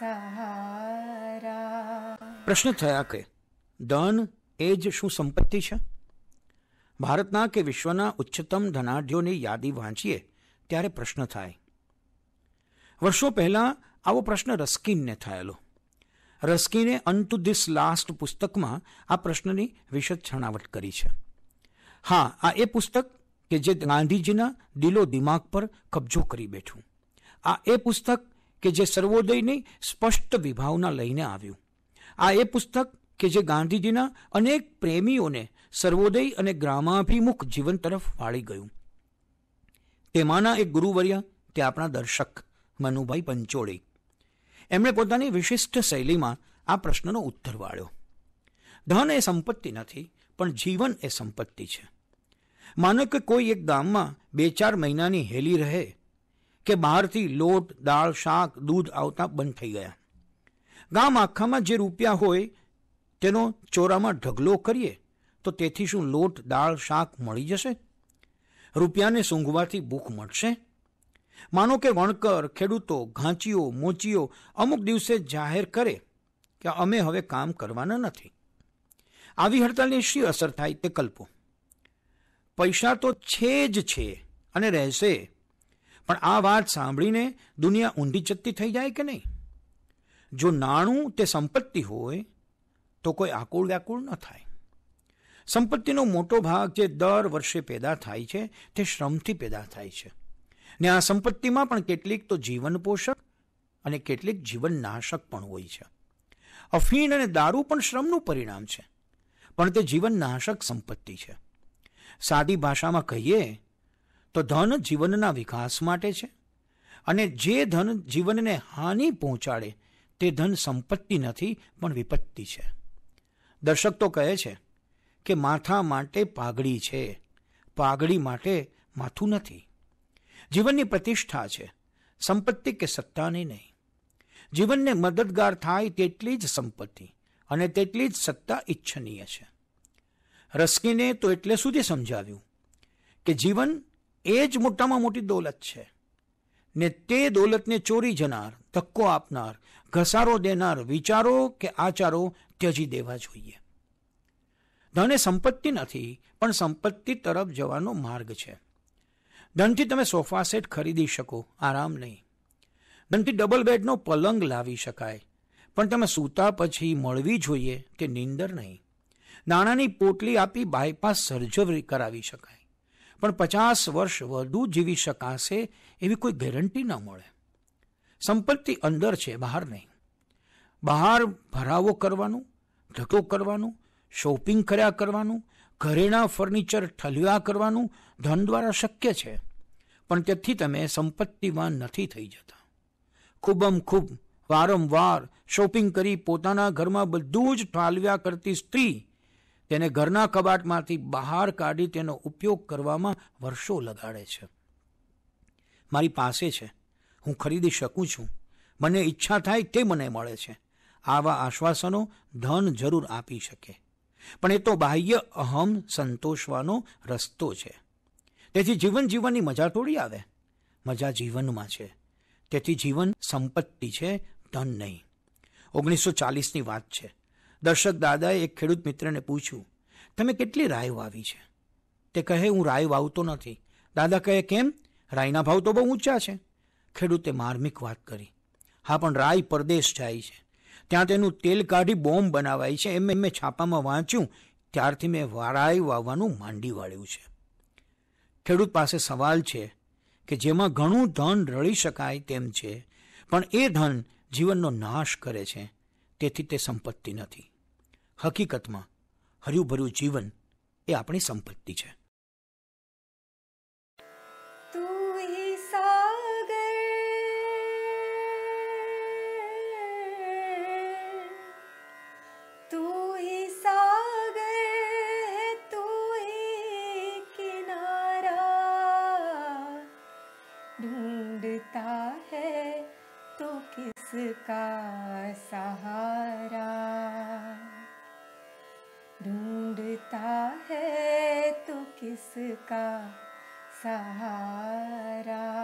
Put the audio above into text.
સહારા પ્રશ્ન થયા કે ધન એ જ શું સંપત્તિ છે ભારતના કે વિશ્વના ઉચ્ચતમ ધનાઢ્યોની યાદી વાંચીએ ત્યારે પ્રશ્ન થાય વર્ષો પહેલાં આવો પ્રશ્ન રસ્કીનને થયેલો રસ્કીને અંટુ ધીસ લાસ્ટ પુસ્તકમાં આ પ્રશ્નની વિશદ છણાવટ કરી છે હા આ એ પુસ્તક કે જે ગાંધીજીના દિલો દિમાગ પર કબજો કરી બેઠું આ એ પુસ્તક કે જે સર્વોદયની સ્પષ્ટ વિભાવના લઈને આવ્યું આ એ પુસ્તક કે જે ગાંધીજીના અનેક પ્રેમીઓને સર્વોદય અને ગ્રામાભિમુખ જીવન તરફ વાળી ગયું તેમાંના એક ગુરુવર્ય તે આપણા દર્શક મનુભાઈ પંચોળી એમણે પોતાની વિશિષ્ટ શૈલીમાં આ પ્રશ્નનો ઉત્તર વાળ્યો ધન એ સંપત્તિ નથી પણ જીવન એ સંપત્તિ છે માનો કે કોઈ એક ગામમાં બે ચાર મહિનાની હેલી રહે કે બહારથી લોટ દાળ શાક દૂધ આવતા બંધ થઈ ગયા ગામ આખામાં જે રૂપિયા હોય તેનો ચોરામાં ઢગલો કરીએ તો તેથી શું લોટ દાળ શાક મળી જશે રૂપિયાને સૂંઘવાથી ભૂખ મળશે માનો કે વણકર ખેડૂતો ઘાંચીઓ મોચીઓ અમુક દિવસે જાહેર કરે કે અમે હવે કામ કરવાના નથી આવી હડતાલની શી અસર થાય તે કલ્પો પૈસા તો છે જ છે અને રહેશે પણ આ વાત સાંભળીને દુનિયા ઊંડી ચત્તી થઈ જાય કે નહીં જો નાણું તે સંપત્તિ હોય તો કોઈ આકુળ વ્યાકુળ ન થાય સંપત્તિનો મોટો ભાગ જે દર વર્ષે પેદા થાય છે તે શ્રમથી પેદા થાય છે ને આ સંપત્તિમાં પણ કેટલીક તો જીવન પોષક અને કેટલીક જીવન નાશક પણ હોય છે અફીણ અને દારૂ પણ શ્રમનું પરિણામ છે પણ તે જીવન નાશક સંપત્તિ છે સાદી ભાષામાં કહીએ તો ધન જીવનના વિકાસ માટે છે અને જે ધન જીવનને હાનિ પહોંચાડે તે ધન સંપત્તિ નથી પણ વિપત્તિ છે દર્શક તો કહે છે કે માથા માટે પાઘડી છે પાઘડી માટે માથું નથી જીવનની પ્રતિષ્ઠા છે સંપત્તિ કે સત્તાની નહીં જીવનને મદદગાર થાય તેટલી જ સંપત્તિ અને તેટલી જ સત્તા ઈચ્છનીય છે રસ્કીને તો એટલે સુધી સમજાવ્યું કે જીવન એ જ મોટામાં મોટી દોલત છે ને તે દોલતને ચોરી જનાર ધક્કો આપનાર ઘસારો દેનાર વિચારો કે આચારો ત્યજી દેવા જોઈએ ધને સંપત્તિ નથી પણ સંપત્તિ તરફ જવાનો માર્ગ છે ધનથી તમે સોફા સેટ ખરીદી શકો આરામ નહીં ધનથી ડબલ બેડનો પલંગ લાવી શકાય પણ તમે સૂતા પછી મળવી જોઈએ કે નીંદર નહીં નાણાંની પોટલી આપી બાયપાસ સર્જરી કરાવી શકાય પણ પચાસ વર્ષ વધુ જીવી શકાશે એવી કોઈ ગેરંટી ન મળે સંપત્તિ અંદર છે બહાર નહીં બહાર ભરાવો કરવાનું ધક્કો કરવાનું શોપિંગ કર્યા કરવાનું ઘરેણા ફર્નિચર ઠલવ્યા કરવાનું ધન દ્વારા શક્ય છે પણ તેથી તમે સંપત્તિમાં નથી થઈ જતા ખૂબમ ખૂબ વારંવાર શોપિંગ કરી પોતાના ઘરમાં બધું જ ઠાલવ્યા કરતી સ્ત્રી તેને ઘરના કબાટમાંથી બહાર કાઢી તેનો ઉપયોગ કરવામાં વર્ષો લગાડે છે મારી પાસે છે હું ખરીદી શકું છું મને ઈચ્છા થાય તે મને મળે છે આવા આશ્વાસનો ધન જરૂર આપી શકે પણ એ તો બાહ્ય અહમ સંતોષવાનો રસ્તો છે તેથી જીવન જીવનની મજા થોડી આવે મજા જીવનમાં છે તેથી જીવન સંપત્તિ છે ધન નહીં ઓગણીસો ચાલીસની વાત છે દર્શક દાદાએ એક ખેડૂત મિત્રને પૂછ્યું તમે કેટલી રાય વાવી છે તે કહે હું રાય વાવતો નથી દાદા કહે કેમ રાયના ભાવ તો બહુ ઊંચા છે ખેડૂતે માર્મિક વાત કરી હા પણ રાય પરદેશ જાય છે ત્યાં તેનું તેલ કાઢી બોમ્બ બનાવાય છે એમ મેં છાપામાં વાંચ્યું ત્યારથી મેં રાય વાવવાનું માંડી વાળ્યું છે ખેડૂત પાસે સવાલ છે કે જેમાં ઘણું ધન રળી શકાય તેમ છે પણ એ ધન જીવનનો નાશ કરે છે તેથી તે સંપત્તિ નથી હકીકતમાં હર્યુભર્યું જીવન એ આપણી સંપત્તિ છે ढूंढता है तो किसका सहारा का सहारा